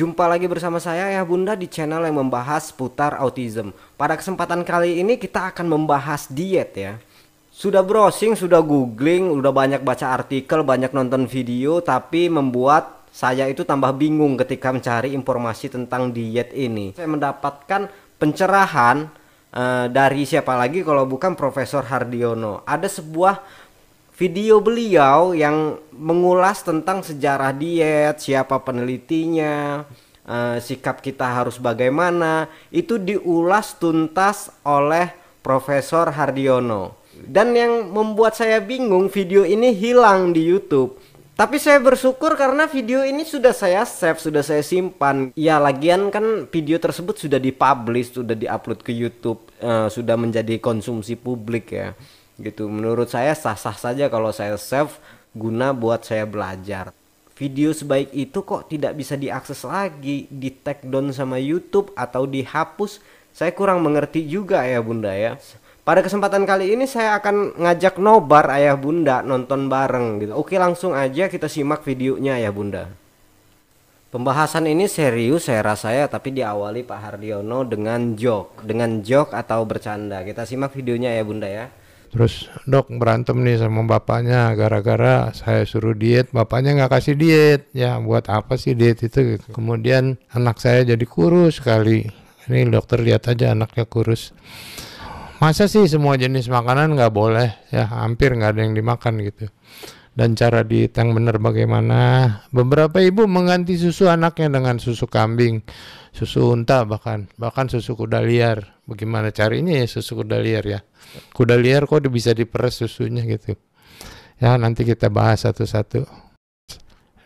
Jumpa lagi bersama saya ya Bunda di channel yang membahas putar autism. Pada kesempatan kali ini kita akan membahas diet ya. Sudah browsing, sudah googling, sudah banyak baca artikel, banyak nonton video tapi membuat saya itu tambah bingung ketika mencari informasi tentang diet ini. Saya mendapatkan pencerahan uh, dari siapa lagi kalau bukan Profesor Hardiono. Ada sebuah video beliau yang mengulas tentang sejarah diet, siapa penelitinya, uh, sikap kita harus bagaimana, itu diulas tuntas oleh Profesor Hardiono. Dan yang membuat saya bingung, video ini hilang di YouTube. Tapi saya bersyukur karena video ini sudah saya save, sudah saya simpan. Ya lagian kan video tersebut sudah dipublish, sudah diupload ke YouTube, uh, sudah menjadi konsumsi publik ya gitu menurut saya sah-sah saja kalau saya save guna buat saya belajar video sebaik itu kok tidak bisa diakses lagi di take down sama YouTube atau dihapus saya kurang mengerti juga ya bunda ya pada kesempatan kali ini saya akan ngajak nobar ayah bunda nonton bareng gitu oke langsung aja kita simak videonya ya bunda Pembahasan ini serius saya rasa ya, tapi diawali Pak Hardiono dengan joke dengan joke atau bercanda. Kita simak videonya ya Bunda ya terus dok berantem nih sama bapaknya gara-gara saya suruh diet bapaknya nggak kasih diet ya buat apa sih diet itu kemudian anak saya jadi kurus sekali ini dokter lihat aja anaknya kurus masa sih semua jenis makanan nggak boleh ya hampir nggak ada yang dimakan gitu dan cara diet yang benar bagaimana. Beberapa ibu mengganti susu anaknya dengan susu kambing, susu unta bahkan, bahkan susu kuda liar. Bagaimana carinya ya susu kuda liar ya? Kuda liar kok bisa diperes susunya gitu. Ya, nanti kita bahas satu-satu.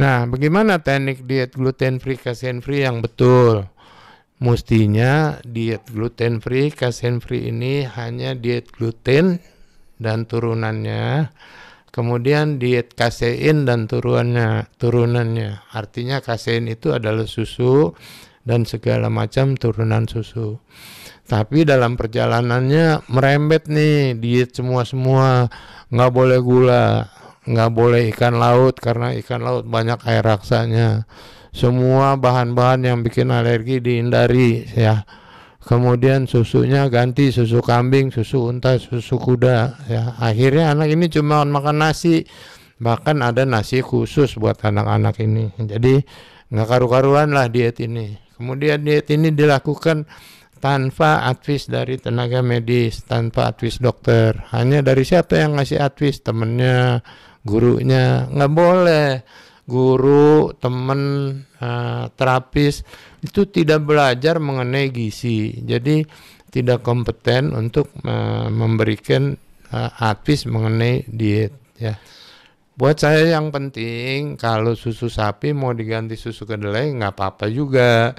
Nah, bagaimana teknik diet gluten free, casein free yang betul? Mustinya diet gluten free, casein free ini hanya diet gluten dan turunannya kemudian diet kasein dan turunannya turunannya artinya kasein itu adalah susu dan segala macam turunan susu tapi dalam perjalanannya merembet nih diet semua semua nggak boleh gula nggak boleh ikan laut karena ikan laut banyak air raksanya semua bahan-bahan yang bikin alergi dihindari ya kemudian susunya ganti susu kambing, susu unta, susu kuda. Ya, akhirnya anak ini cuma makan nasi, bahkan ada nasi khusus buat anak-anak ini. Jadi nggak karu-karuan lah diet ini. Kemudian diet ini dilakukan tanpa advis dari tenaga medis, tanpa advis dokter. Hanya dari siapa yang ngasih advis? Temennya, gurunya. Nggak boleh guru, teman, uh, eh, terapis itu tidak belajar mengenai gizi. Jadi tidak kompeten untuk uh, memberikan uh, advice mengenai diet ya. Buat saya yang penting kalau susu sapi mau diganti susu kedelai nggak apa-apa juga.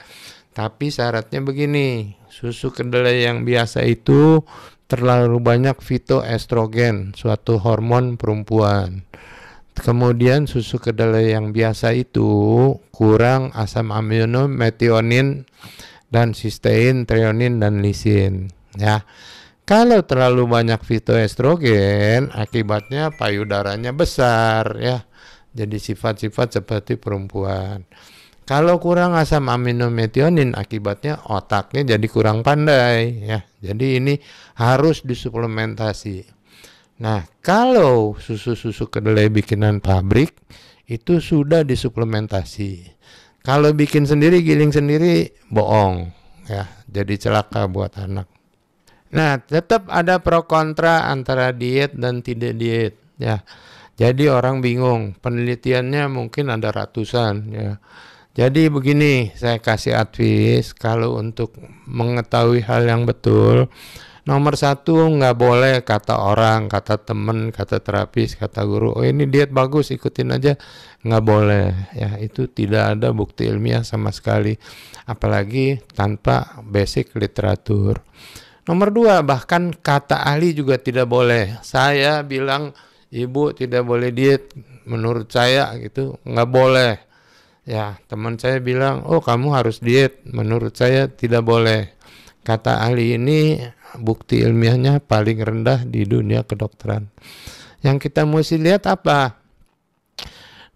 Tapi syaratnya begini, susu kedelai yang biasa itu terlalu banyak fitoestrogen, suatu hormon perempuan. Kemudian susu kedelai yang biasa itu kurang asam amino, metionin, dan sistein, treonin, dan lisin. Ya, kalau terlalu banyak fitoestrogen, akibatnya payudaranya besar ya. Jadi sifat-sifat seperti perempuan. Kalau kurang asam amino metionin akibatnya otaknya jadi kurang pandai ya. Jadi ini harus disuplementasi. Nah, kalau susu-susu kedelai bikinan pabrik itu sudah disuplementasi. Kalau bikin sendiri, giling sendiri, bohong ya, jadi celaka buat anak. Nah, tetap ada pro kontra antara diet dan tidak diet ya. Jadi orang bingung, penelitiannya mungkin ada ratusan ya. Jadi begini, saya kasih advice kalau untuk mengetahui hal yang betul, Nomor satu nggak boleh kata orang, kata temen, kata terapis, kata guru. Oh ini diet bagus ikutin aja nggak boleh ya itu tidak ada bukti ilmiah sama sekali. Apalagi tanpa basic literatur. Nomor dua bahkan kata ahli juga tidak boleh. Saya bilang ibu tidak boleh diet menurut saya gitu nggak boleh. Ya teman saya bilang oh kamu harus diet menurut saya tidak boleh Kata ahli ini bukti ilmiahnya paling rendah di dunia kedokteran. Yang kita mesti lihat apa?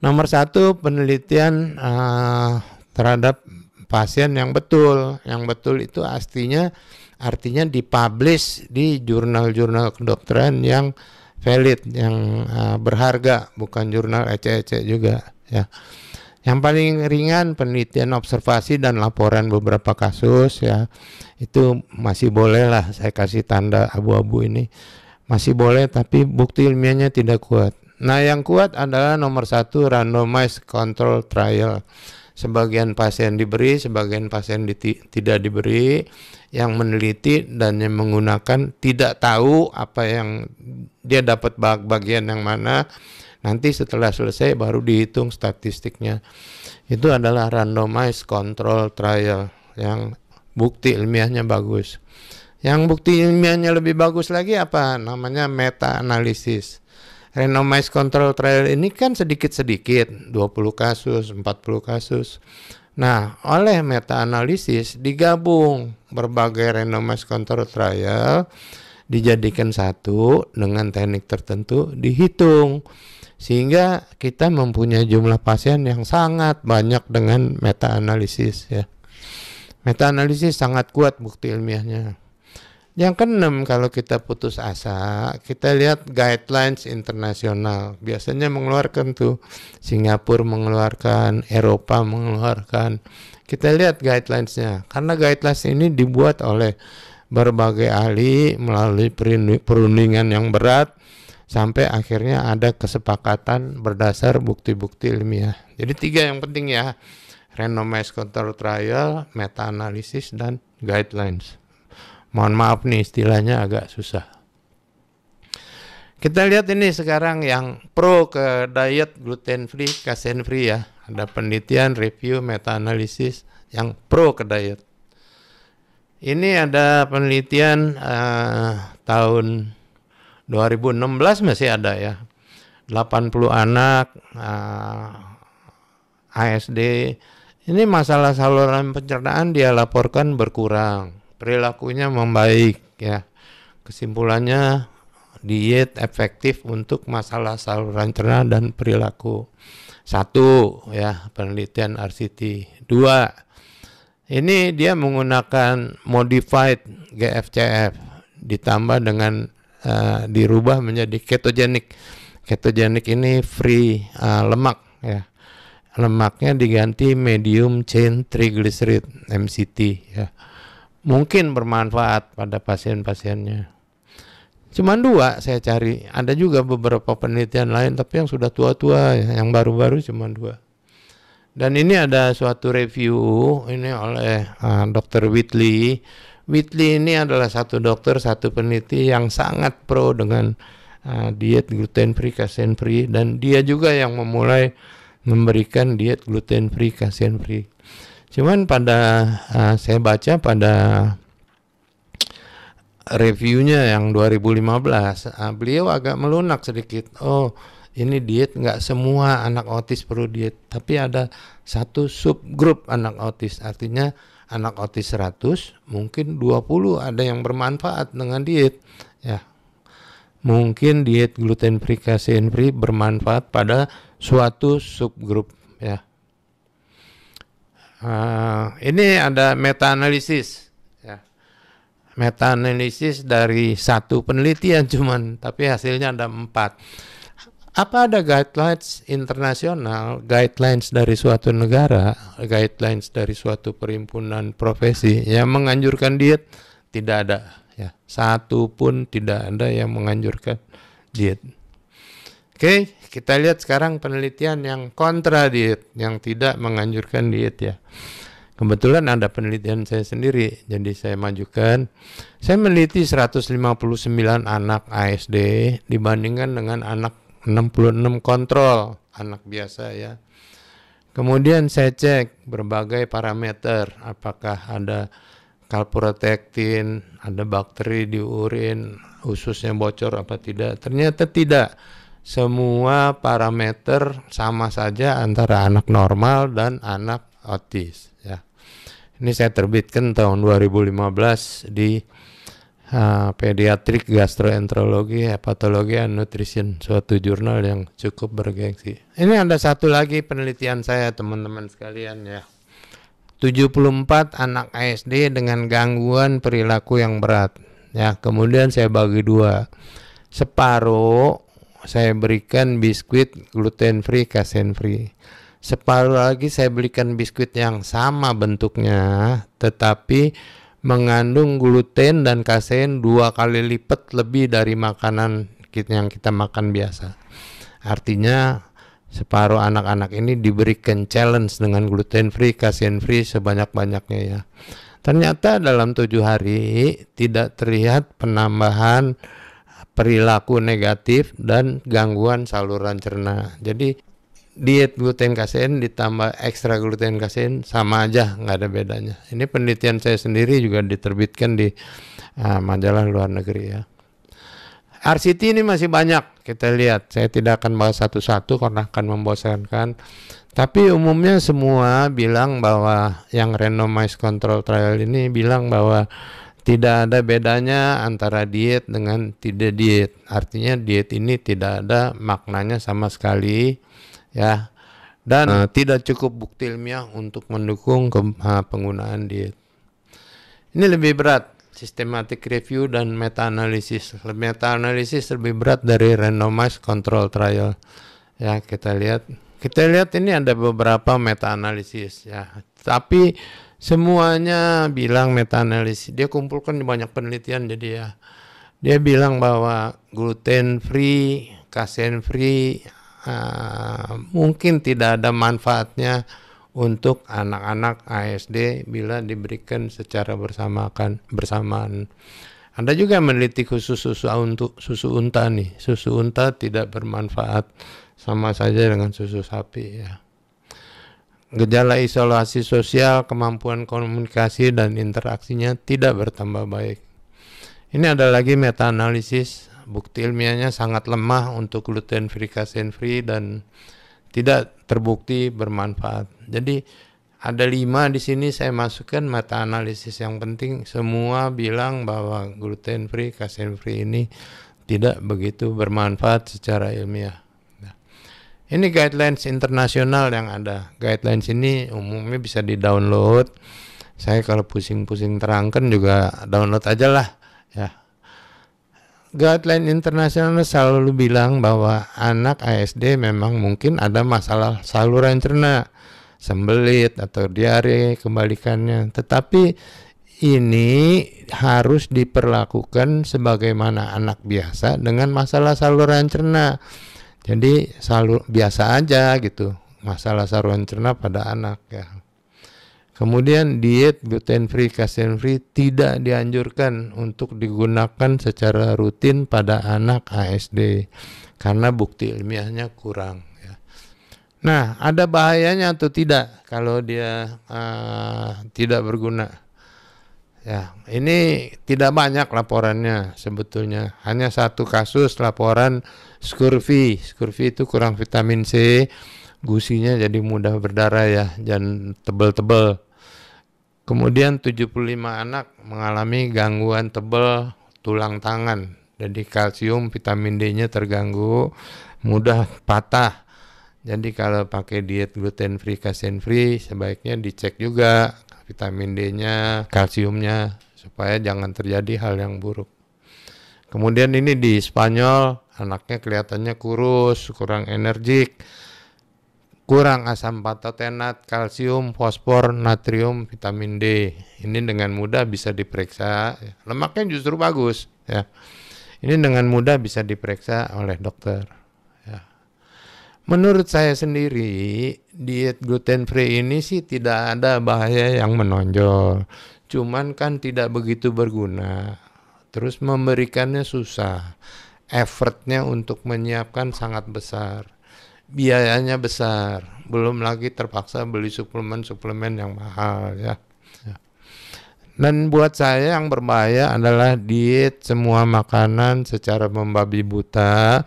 Nomor satu penelitian uh, terhadap pasien yang betul, yang betul itu artinya artinya dipublish di jurnal-jurnal kedokteran yang valid, yang uh, berharga, bukan jurnal ece-ece juga ya. Yang paling ringan penelitian observasi dan laporan beberapa kasus ya. Itu masih boleh lah saya kasih tanda abu-abu ini. Masih boleh tapi bukti ilmiahnya tidak kuat. Nah yang kuat adalah nomor satu randomized control trial. Sebagian pasien diberi, sebagian pasien di, tidak diberi. Yang meneliti dan yang menggunakan tidak tahu apa yang dia dapat bagian yang mana Nanti setelah selesai baru dihitung statistiknya. Itu adalah randomized control trial yang bukti ilmiahnya bagus. Yang bukti ilmiahnya lebih bagus lagi apa? Namanya meta analisis. Randomized control trial ini kan sedikit-sedikit, 20 kasus, 40 kasus. Nah, oleh meta analisis digabung berbagai randomized control trial dijadikan satu dengan teknik tertentu dihitung sehingga kita mempunyai jumlah pasien yang sangat banyak dengan meta analisis ya. Meta analisis sangat kuat bukti ilmiahnya. Yang keenam kalau kita putus asa, kita lihat guidelines internasional. Biasanya mengeluarkan tuh Singapura mengeluarkan, Eropa mengeluarkan. Kita lihat guidelinesnya. Karena guidelines ini dibuat oleh berbagai ahli melalui perundingan yang berat sampai akhirnya ada kesepakatan berdasar bukti-bukti ilmiah. Jadi tiga yang penting ya, randomized control trial, meta-analisis, dan guidelines. Mohon maaf nih istilahnya agak susah. Kita lihat ini sekarang yang pro ke diet gluten free, casein free ya. Ada penelitian, review, meta-analisis yang pro ke diet. Ini ada penelitian uh, tahun 2016 masih ada ya 80 anak uh, eh, ASD ini masalah saluran pencernaan dia laporkan berkurang perilakunya membaik ya kesimpulannya diet efektif untuk masalah saluran cerna dan perilaku satu ya penelitian RCT dua ini dia menggunakan modified GFCF ditambah dengan uh, dirubah menjadi ketogenik. Ketogenik ini free uh, lemak ya. Lemaknya diganti medium chain triglyceride MCT ya. Mungkin bermanfaat pada pasien-pasiennya. Cuman dua saya cari. Ada juga beberapa penelitian lain tapi yang sudah tua-tua ya. yang baru-baru cuma dua. Dan ini ada suatu review ini oleh uh, eh, Dr. Whitley Whitley ini adalah satu dokter, satu peneliti yang sangat pro dengan uh, diet gluten free, casein free dan dia juga yang memulai memberikan diet gluten free, casein free. Cuman pada uh, saya baca pada reviewnya yang 2015, uh, beliau agak melunak sedikit. Oh, ini diet nggak semua anak otis perlu diet, tapi ada satu subgrup anak otis. Artinya anak otis 100 mungkin 20 ada yang bermanfaat dengan diet ya mungkin diet gluten free casein free bermanfaat pada suatu subgrup ya uh, ini ada meta analisis ya meta analisis dari satu penelitian cuman tapi hasilnya ada empat apa ada guidelines internasional, guidelines dari suatu negara, guidelines dari suatu perhimpunan profesi yang menganjurkan diet? Tidak ada, ya. Satu pun tidak ada yang menganjurkan diet. Oke, kita lihat sekarang penelitian yang kontra diet, yang tidak menganjurkan diet ya. Kebetulan ada penelitian saya sendiri, jadi saya majukan. Saya meneliti 159 anak ASD dibandingkan dengan anak 66 kontrol anak biasa ya. Kemudian saya cek berbagai parameter, apakah ada kalprotektin, ada bakteri di urin, ususnya bocor apa tidak. Ternyata tidak. Semua parameter sama saja antara anak normal dan anak otis ya. Ini saya terbitkan tahun 2015 di uh, pediatrik gastroenterologi hepatologi and nutrition suatu jurnal yang cukup bergengsi ini ada satu lagi penelitian saya teman-teman sekalian ya 74 anak ASD dengan gangguan perilaku yang berat ya kemudian saya bagi dua separuh saya berikan biskuit gluten free casein free separuh lagi saya berikan biskuit yang sama bentuknya tetapi mengandung gluten dan kasein dua kali lipat lebih dari makanan yang kita makan biasa. Artinya separuh anak-anak ini diberikan challenge dengan gluten free, kasein free sebanyak-banyaknya ya. Ternyata dalam tujuh hari tidak terlihat penambahan perilaku negatif dan gangguan saluran cerna. Jadi diet gluten kasein ditambah ekstra gluten kasein sama aja nggak ada bedanya. Ini penelitian saya sendiri juga diterbitkan di uh, majalah luar negeri ya. RCT ini masih banyak kita lihat. Saya tidak akan bahas satu-satu karena akan membosankan. Tapi umumnya semua bilang bahwa yang randomized control trial ini bilang bahwa tidak ada bedanya antara diet dengan tidak diet. Artinya diet ini tidak ada maknanya sama sekali ya dan uh, tidak cukup bukti ilmiah untuk mendukung ke, uh, penggunaan diet. Ini lebih berat systematic review dan meta analisis. Meta analisis lebih berat dari randomized control trial. Ya, kita lihat. Kita lihat ini ada beberapa meta analisis ya. Tapi semuanya bilang meta analisis. Dia kumpulkan di banyak penelitian jadi ya. Dia bilang bahwa gluten free, casein free, uh, mungkin tidak ada manfaatnya untuk anak-anak ASD bila diberikan secara bersamaan bersamaan. Anda juga meneliti khusus susu untuk susu unta nih. Susu unta tidak bermanfaat sama saja dengan susu sapi ya. Gejala isolasi sosial, kemampuan komunikasi dan interaksinya tidak bertambah baik. Ini ada lagi meta analisis bukti ilmiahnya sangat lemah untuk gluten free, casein free dan tidak terbukti bermanfaat. Jadi ada lima di sini saya masukkan mata analisis yang penting semua bilang bahwa gluten free, casein free ini tidak begitu bermanfaat secara ilmiah. Nah, ini guidelines internasional yang ada. Guidelines ini umumnya bisa di download. Saya kalau pusing-pusing terangkan juga download aja lah ya guideline internasional selalu bilang bahwa anak ASD memang mungkin ada masalah saluran cerna, sembelit atau diare kembalikannya, Tetapi ini harus diperlakukan sebagaimana anak biasa dengan masalah saluran cerna. Jadi salur biasa aja gitu masalah saluran cerna pada anak ya. Kemudian diet gluten free, casein free tidak dianjurkan untuk digunakan secara rutin pada anak ASD karena bukti ilmiahnya kurang. Ya. Nah, ada bahayanya atau tidak kalau dia uh, tidak berguna? Ya, ini tidak banyak laporannya sebetulnya. Hanya satu kasus laporan scurvy. Scurvy itu kurang vitamin C gusinya jadi mudah berdarah ya dan tebel-tebel. Kemudian 75 anak mengalami gangguan tebel tulang tangan. Jadi kalsium, vitamin D-nya terganggu, mudah patah. Jadi kalau pakai diet gluten free, casein free, sebaiknya dicek juga vitamin D-nya, kalsiumnya supaya jangan terjadi hal yang buruk. Kemudian ini di Spanyol anaknya kelihatannya kurus, kurang energik kurang asam patotenat, kalsium, fosfor, natrium, vitamin D. Ini dengan mudah bisa diperiksa. Lemaknya justru bagus ya. Ini dengan mudah bisa diperiksa oleh dokter. Ya. Menurut saya sendiri, diet gluten free ini sih tidak ada bahaya yang menonjol. Cuman kan tidak begitu berguna. Terus memberikannya susah. Effortnya untuk menyiapkan sangat besar biayanya besar, belum lagi terpaksa beli suplemen-suplemen yang mahal ya. ya. Dan buat saya yang berbahaya adalah diet semua makanan secara membabi buta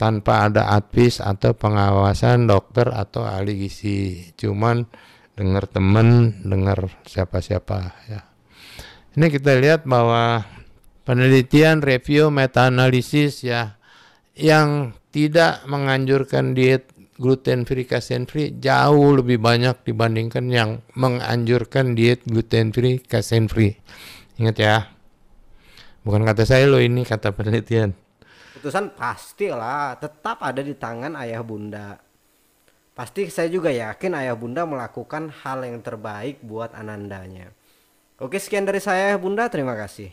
tanpa ada advis atau pengawasan dokter atau ahli gizi. Cuman dengar temen, dengar siapa-siapa ya. Ini kita lihat bahwa penelitian review meta analisis ya yang tidak menganjurkan diet gluten free casein free jauh lebih banyak dibandingkan yang menganjurkan diet gluten free casein free. Ingat ya. Bukan kata saya loh ini kata penelitian. Keputusan pastilah tetap ada di tangan ayah bunda. Pasti saya juga yakin ayah bunda melakukan hal yang terbaik buat anandanya. Oke sekian dari saya bunda terima kasih.